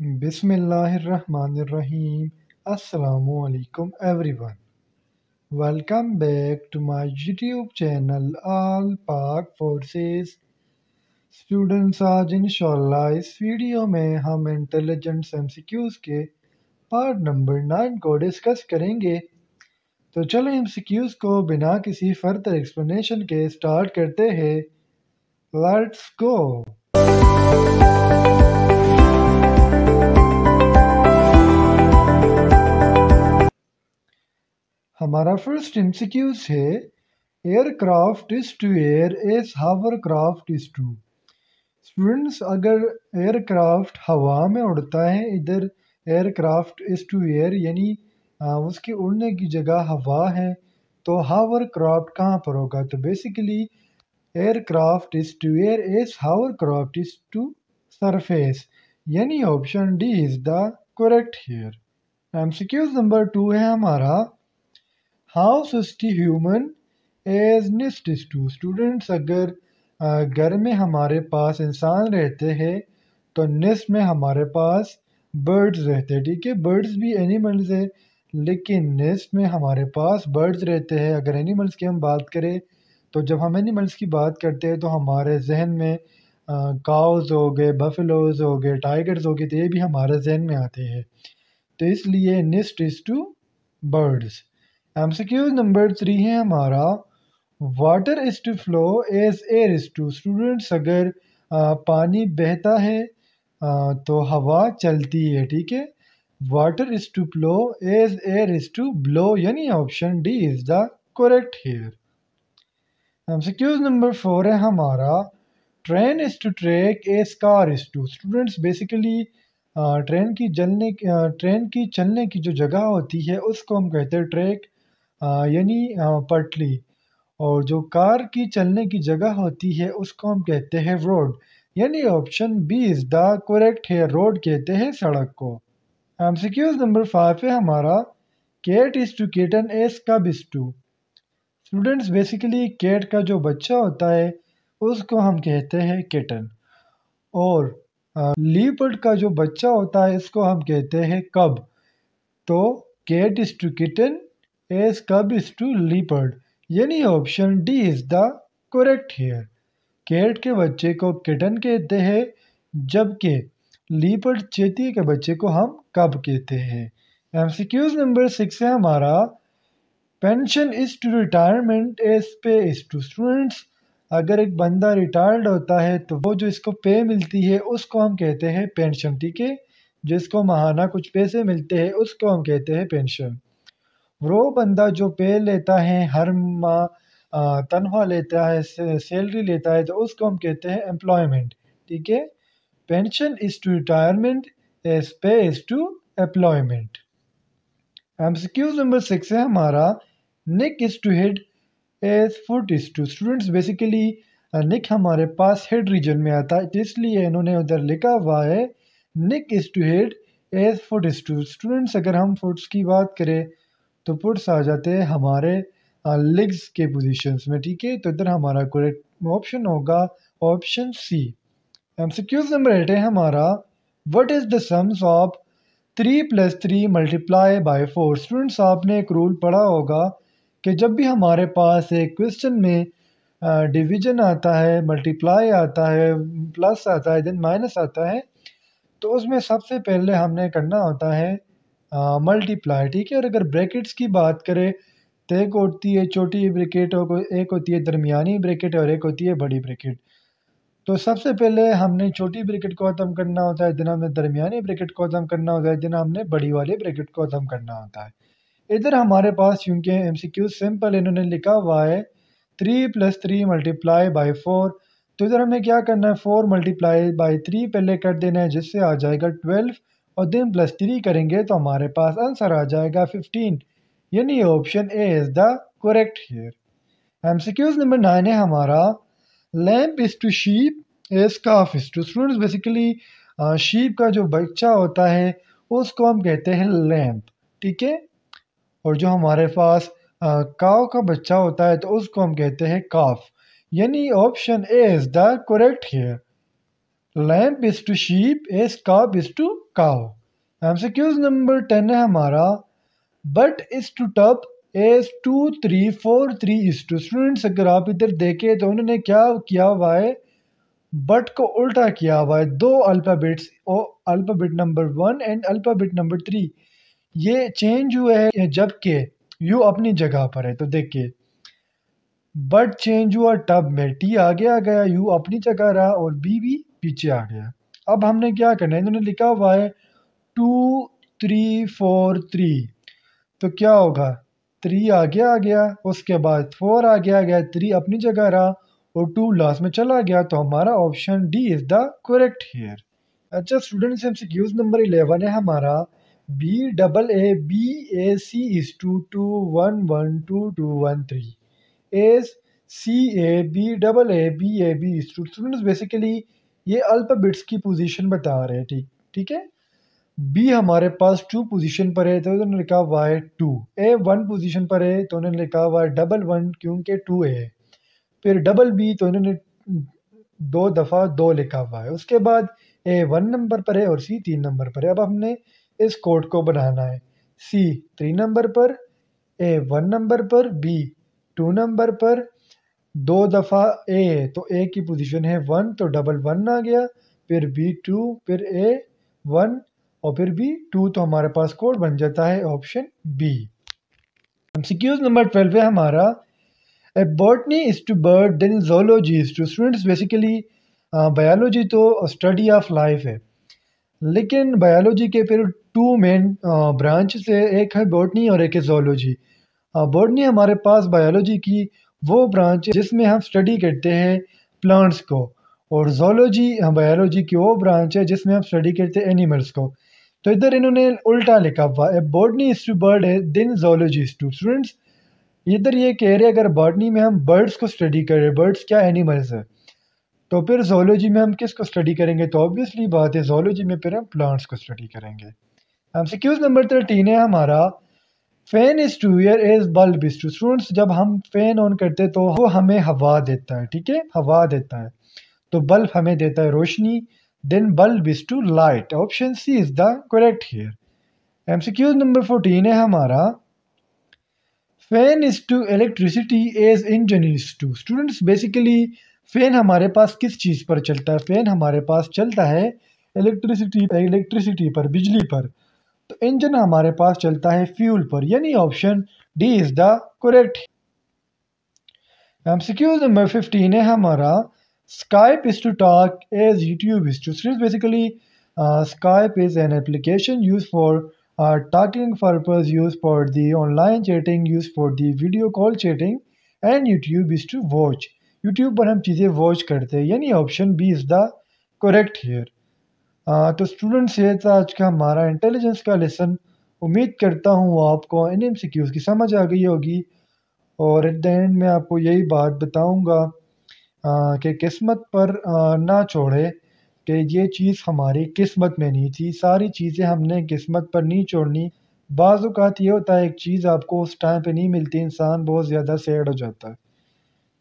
Bismillahirrahmanirrahim. Assalamu everyone welcome back to my YouTube channel all Pak Forces. Students आज इंशाल्लाह इस वीडियो में हम इंटेलिजेंट एमसीक्यूज के पार्ट नंबर नाइन को डिस्कस करेंगे तो चलो एमसीक्यूज को बिना किसी फर्दर एक्सप्लेनेशन के स्टार्ट करते हैं लेट्स गो हमारा फर्स्ट एमसीक्यूज है aircraft is to air as craft is to students अगर एयरक्राफ्ट हवा में उड़ता है इधर एयरक्राफ्ट इज़ टू एयर यानी उसके उड़ने की जगह हवा है तो हावर क्राफ्ट कहाँ पर होगा तो basically aircraft is to air as hovercraft is to surface यानी option D is the correct here M number two है हमारा house is to human as nest is to students अगर घर में हमारे पास इंसान रहते हैं तो निस्ट में हमारे पास बर्ड्स रहते हैं ठीक है बर्ड्स भी एनिमल्स है लेकिन नेस्ट में हमारे पास बर्ड्स रहते हैं अगर एनिमल्स की हम बात करें तो जब हम एनिमल्स की बात करते हैं तो हमारे जहन में काउज हो गए बफेलोज हो गए टाइगर्स हो गए तो ये भी हमारे जहन में आते हैं तो इसलिए nest is to birds M C Q number three है हमारा water is to flow as air is to students अगर आ, पानी बहता है आ, तो हवा चलती है ठीक है water is to flow as air is to blow यानी option D is the correct here M C Qs number four है हमारा train is to track as car is to students basically train की जलने train की चलने की जो जगह होती है उसको हम कहते हैं ट्रैक यानी पटली और जो कार की चलने की जगह होती है उसको हम कहते हैं रोड यानी option B is the correct है रोड कहते हैं सड़क को एम नंबर फाइव है हमारा cat is to kitten as cub is to students basically cat का जो बच्चा होता है उसको हम कहते हैं केटन और लीपर्ड का जो बच्चा होता है इसको हम कहते हैं कब तो cat is to kitten as cub is to leopard यानी option D is the correct here cat के बच्चे को किटन कहते हैं जबकि लीपर्ड चेती के बच्चे को हम कब कहते हैं एमसीक्यूज नंबर सिक्स है हमारा pension is to retirement as pay is to students अगर एक बंदा रिटायर्ड होता है तो वो जो इसको पे मिलती है उसको हम कहते हैं पेंशन ठीक है जिसको महाना कुछ पैसे मिलते हैं उसको हम कहते हैं पेंशन वो बंदा जो पे लेता है हर माह तनख्वाह लेता है सैलरी लेता है तो उसको हम कहते हैं एम्प्लॉयमेंट ठीक है pension is to retirement as pay is to employment Qs number six है हमारा neck is to head as foot is to students basically neck हमारे पास हेड रीजन में आता है इसलिए इन्होंने उधर लिखा हुआ है neck is to head as foot is to students अगर हम फुट्स की बात करें तो पुट्स आ जाते हैं हमारे लेग्स के पोजीशंस में ठीक है तो इधर हमारा करेक्ट ऑप्शन होगा option C M number eight है हमारा what is the sums of three plus three multiply by four students आपने एक रूल पढ़ा होगा कि जब भी हमारे पास एक क्वेश्चन में डिवीजन आता है मल्टीप्लाई आता है प्लस आता है देन माइनस आता है तो उसमें सबसे पहले हमने करना होता है मल्टीप्लाई ठीक है और अगर ब्रैकेट्स की बात करें तो एक होती है छोटी ब्रैकेट और एक होती है दरमियानी ब्रैकेट और एक होती है बड़ी ब्रैकेट तो सबसे पहले हमने छोटी ब्रैकेट को ख़त्म करना होता है जिन्हें हमने दरमियानी ब्रैकेट को ख़त्म करना होता है जिन्हें हमने बड़ी वाली ब्रैकेट को ख़त्म करना होता है इधर हमारे पास चूँकि एम सी क्यू सिंपल इन्होंने लिखा हुआ है three plus three multiply by four तो इधर हमें क्या करना है फोर मल्टीप्लाई बाई थ्री पहले कर देना है जिससे आ जाएगा ट्वेल्व और देन प्लस थ्री करेंगे तो हमारे पास आंसर आ जाएगा फिफ्टीन यानी option A is the correct here M CQs number nine है हमारा lamb is to sheep is calf is to student basically sheep का जो बच्चा होता है उसको हम कहते हैं लैम्प ठीक है और जो हमारे पास काव का बच्चा होता है तो उसको हम कहते हैं काफ यानी option A is the correct here lamb is to sheep as calf is to M C Qs number ten है हमारा but is to tub as two three four three is to students अगर आप इधर देखें तो उन्होंने क्या किया हुआ है बट को उल्टा किया हुआ है दो alphabets alphabet number one and alphabet number three ये चेंज हुए है जबकि यू अपनी जगह पर है तो देखिए बट चेंज हुआ टब में टी आगे आ गया यू अपनी जगह रहा और बी भी पीछे आ गया अब हमने क्या करना है इन्होंने लिखा हुआ है टू थ्री फोर थ्री तो क्या होगा थ्री आगे आ गया उसके बाद फोर आगे आ गया थ्री अपनी जगह रहा और टू लास्ट में चला गया तो हमारा option D is the correct here अच्छा students M C number eleven है हमारा B double A B A C is to two one one two two one three as C A B double A B A B is to students basically ये अल्प bits की position बता रहे हैं ठीक ठीक है बी हमारे पास टू पोजीशन पर है तो उन्होंने लिखा Y two A one position पर है तो उन्होंने लिखा वाई डबल वन क्योंकि टू ए है फिर डबल बी तो इन्होंने दो दफ़ा दो लिखा हुआ है उसके बाद ए वन नंबर पर है और सी तीन नंबर पर है अब हमने इस कोड को बनाना है सी थ्री नंबर पर ए वन नंबर पर बी टू नंबर पर दो दफ़ा ए तो ए की पोजीशन है वन तो डबल वन आ गया फिर बी टू फिर ए वन और फिर बी टू तो हमारे पास कोड बन जाता है option B MCQs number twelve है हमारा A botany is to bird then zoology is to students basically biology तो स्टडी ऑफ लाइफ है लेकिन बायोलॉजी के फिर टू मेन ब्रांच से एक है बॉटनी और एक है जोलॉजी बॉटनी हमारे पास बायोलॉजी की वो ब्रांच जिसमें हम स्टडी करते हैं प्लांट्स को और जोलॉजी हम बायोलॉजी की वो ब्रांच है जिसमें हम स्टडी करते हैं एनिमल्स को तो इधर इन्होंने उल्टा लिखा हुआ है बॉडनी इज बर्ड है दिन जोलॉजी स्टूडेंट्स इधर ये कह रहे अगर बॉडनी में हम बर्ड्स को स्टडी करें बर्ड्स क्या एनिमल्स है तो फिर जोलॉजी में हम किसको स्टडी करेंगे तो ऑब्वियसली बात है जोलॉजी में फिर हम प्लांट्स को स्टडी करेंगे हमसे क्यूज नंबर थर्टीन है हमारा fan is to ear is bulb is to students जब हम फैन ऑन करते तो वो हमें हवा देता है ठीक है हवा देता है तो बल्ब हमें देता है रोशनी then bulb is to light option C is the correct here M C Qs number fourteen है हमारा fan is to electricity as engine is to students basically fan हमारे पास किस चीज़ पर चलता है फैन हमारे पास चलता है इलेक्ट्रिसिटी इलेक्ट्रिसिटी पर बिजली पर तो इंजन हमारे पास चलता है फ्यूल पर यानी option D is the correct MCQs number fifteen है हमारा Skype is to talk as YouTube is to series basically Skype is an application use for are talking purpose use for the online chatting use for the video call chatting and YouTube is to watch YouTube पर हम चीज़ें watch करते हैं यानी option B is the correct here तो students ये था आज का हमारा इंटेलिजेंस का लेसन उम्मीद करता हूँ आपको एन एम सी क्यूज़ की समझ आ गई होगी और एट द एंड में आपको यही बात बताऊँगा कि किस्मत पर आ, ना छोड़े कि ये चीज़ हमारी किस्मत में नहीं थी सारी चीज़ें हमने किस्मत पर नहीं छोड़नी बाज़ ये होता है एक चीज़ आपको उस टाइम पे नहीं मिलती इंसान बहुत ज़्यादा सैड हो जाता है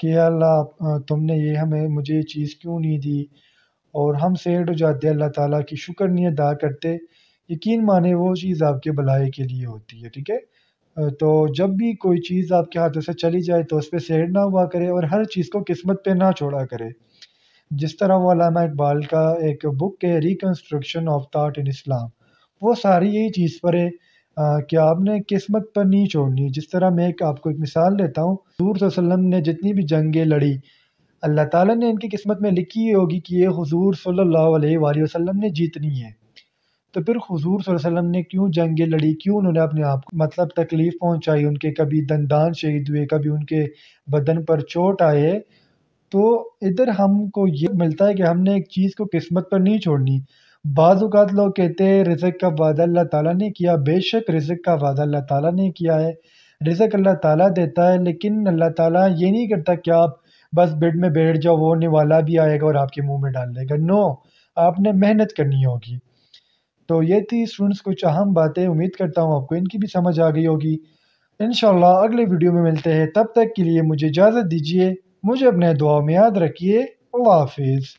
कि अल्लाह तुमने ये हमें मुझे ये चीज़ क्यों नहीं दी और हम सेठ हो जाते अल्लाह ताला की शुक्र नहीं अदा करते यकीन माने वो चीज़ आपके भलाई के लिए होती है ठीक है तो जब भी कोई चीज़ आपके हाथों से चली जाए तो उस पर सेठ ना हुआ करे और हर चीज़ को किस्मत पे ना छोड़ा करे जिस तरह वो अलामा इकबाल का एक बुक है reconstruction of thought in Islam वो सारी यही चीज़ पर है कि आपने किस्मत पर नहीं छोड़नी जिस तरह मैं एक आपको एक मिसाल देता हूँ सूर वसल्लम ने जितनी भी जंगें लड़ी अल्लाह ताला ने इनकी किस्मत में लिखी होगी कि ये हुजूर सल्लल्लाहु अलैहि वसल्लम ने जीतनी है तो फिर हुजूर वसल्लम ने क्यों जंगे लड़ी क्यों उन्होंने अपने आप को मतलब तकलीफ़ पहुंचाई उनके कभी दंदान शहीद हुए कभी उनके बदन पर चोट आए तो इधर हमको ये मिलता है कि हमने एक चीज़ को किस्मत पर नहीं छोड़नी बाज़ात लोग कहते हैं रिजक का वादा अल्लाह ताला ने किया बेशक रिजक का वादा अल्लाह ताला ने किया है रिजक अल्लाह ताला देता है लेकिन अल्लाह ताला ये नहीं करता कि आप बस बेड में बैठ जाओ वो निवाला भी आएगा और आपके मुंह में डाल देगा नो आपने मेहनत करनी होगी तो ये थी स्टूडेंट्स कुछ अहम बातें उम्मीद करता हूँ आपको इनकी भी समझ आ गई होगी इन अगले वीडियो में मिलते हैं तब तक के लिए मुझे इजाज़त दीजिए मुझे अपने दुआ में याद रखिए अल्लाह हाफिज़